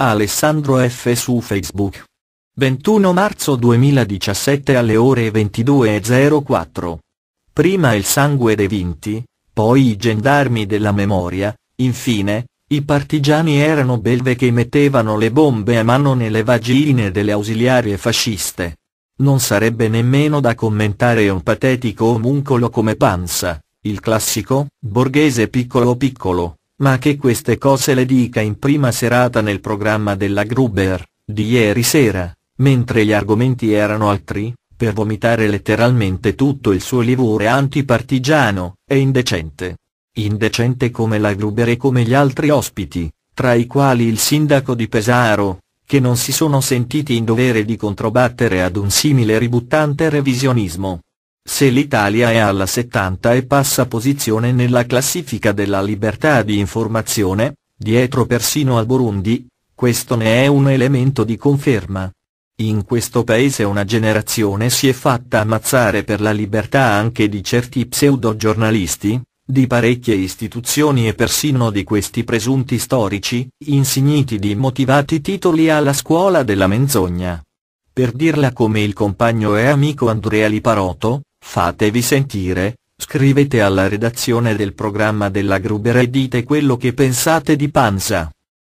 Alessandro F. su Facebook. 21 marzo 2017 alle ore 22.04. Prima il sangue dei vinti, poi i gendarmi della memoria, infine, i partigiani erano belve che mettevano le bombe a mano nelle vagine delle ausiliarie fasciste. Non sarebbe nemmeno da commentare un patetico omuncolo come Panza, il classico, borghese piccolo piccolo ma che queste cose le dica in prima serata nel programma della Gruber, di ieri sera, mentre gli argomenti erano altri, per vomitare letteralmente tutto il suo livore antipartigiano, è indecente. Indecente come la Gruber e come gli altri ospiti, tra i quali il sindaco di Pesaro, che non si sono sentiti in dovere di controbattere ad un simile ributtante revisionismo. Se l'Italia è alla 70 e passa posizione nella classifica della libertà di informazione, dietro persino al Burundi, questo ne è un elemento di conferma. In questo paese una generazione si è fatta ammazzare per la libertà anche di certi pseudo-giornalisti, di parecchie istituzioni e persino di questi presunti storici, insigniti di motivati titoli alla scuola della menzogna. Per dirla come il compagno e amico Andrea Liparoto, Fatevi sentire, scrivete alla redazione del programma della Gruber e dite quello che pensate di Panza.